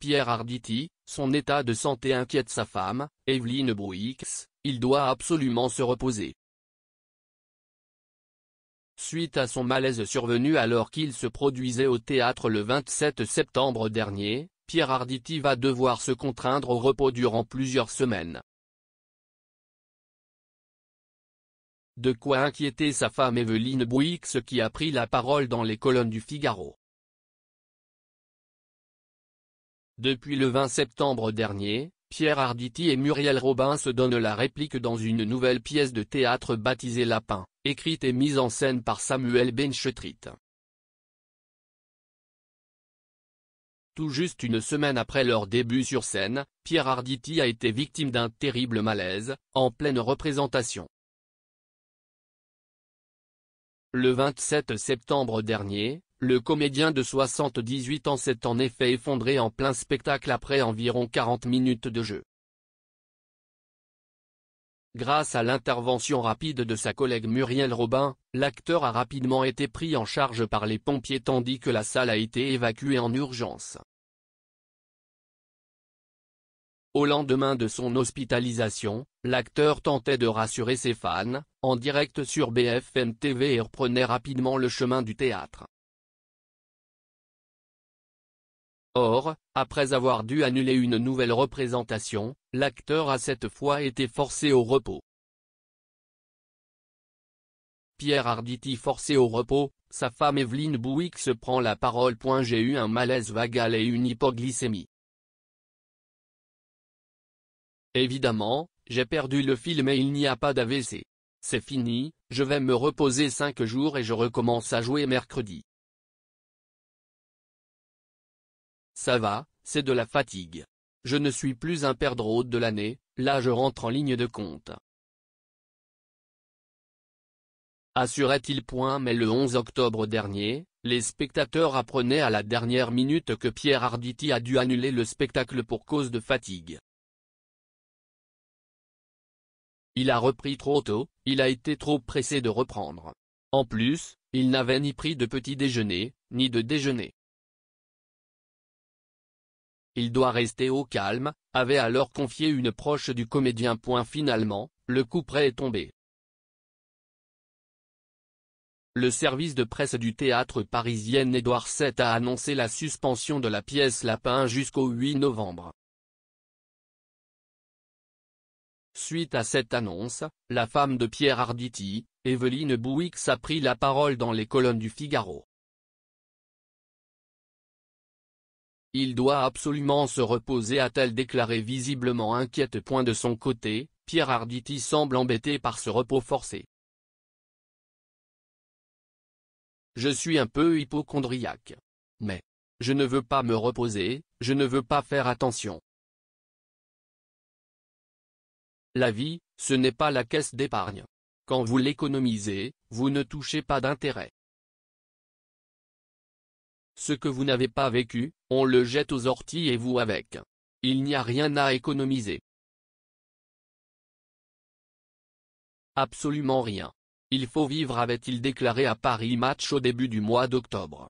Pierre Arditi, son état de santé inquiète sa femme, Evelyne Bouix, il doit absolument se reposer. Suite à son malaise survenu alors qu'il se produisait au théâtre le 27 septembre dernier, Pierre Arditi va devoir se contraindre au repos durant plusieurs semaines. De quoi inquiéter sa femme Evelyne Bouix qui a pris la parole dans les colonnes du Figaro. Depuis le 20 septembre dernier, Pierre Arditi et Muriel Robin se donnent la réplique dans une nouvelle pièce de théâtre baptisée Lapin, écrite et mise en scène par Samuel Benchetrit. Tout juste une semaine après leur début sur scène, Pierre Arditi a été victime d'un terrible malaise, en pleine représentation. Le 27 septembre dernier, le comédien de 78 ans s'est en effet effondré en plein spectacle après environ 40 minutes de jeu. Grâce à l'intervention rapide de sa collègue Muriel Robin, l'acteur a rapidement été pris en charge par les pompiers tandis que la salle a été évacuée en urgence. Au lendemain de son hospitalisation, l'acteur tentait de rassurer ses fans, en direct sur BFM TV et reprenait rapidement le chemin du théâtre. Or, après avoir dû annuler une nouvelle représentation, l'acteur a cette fois été forcé au repos. Pierre Arditi forcé au repos, sa femme Evelyne Bouix se prend la parole. J'ai eu un malaise vagal et une hypoglycémie. Évidemment, j'ai perdu le film et il n'y a pas d'AVC. C'est fini, je vais me reposer 5 jours et je recommence à jouer mercredi. Ça va, c'est de la fatigue. Je ne suis plus un perdreau de l'année, là je rentre en ligne de compte. Assurait-il. point. Mais le 11 octobre dernier, les spectateurs apprenaient à la dernière minute que Pierre Arditi a dû annuler le spectacle pour cause de fatigue. Il a repris trop tôt, il a été trop pressé de reprendre. En plus, il n'avait ni pris de petit déjeuner, ni de déjeuner il doit rester au calme, avait alors confié une proche du comédien. Point Finalement, le coup près est tombé. Le service de presse du théâtre parisien Édouard VII a annoncé la suspension de la pièce Lapin jusqu'au 8 novembre. Suite à cette annonce, la femme de Pierre Arditi, Evelyne Bouix a pris la parole dans les colonnes du Figaro. Il doit absolument se reposer a-t-elle déclaré visiblement inquiète. Point de son côté, Pierre Arditi semble embêté par ce repos forcé. Je suis un peu hypochondriaque. Mais. Je ne veux pas me reposer, je ne veux pas faire attention. La vie, ce n'est pas la caisse d'épargne. Quand vous l'économisez, vous ne touchez pas d'intérêt. Ce que vous n'avez pas vécu, on le jette aux orties et vous avec. Il n'y a rien à économiser. Absolument rien. Il faut vivre avait-il déclaré à Paris Match au début du mois d'octobre.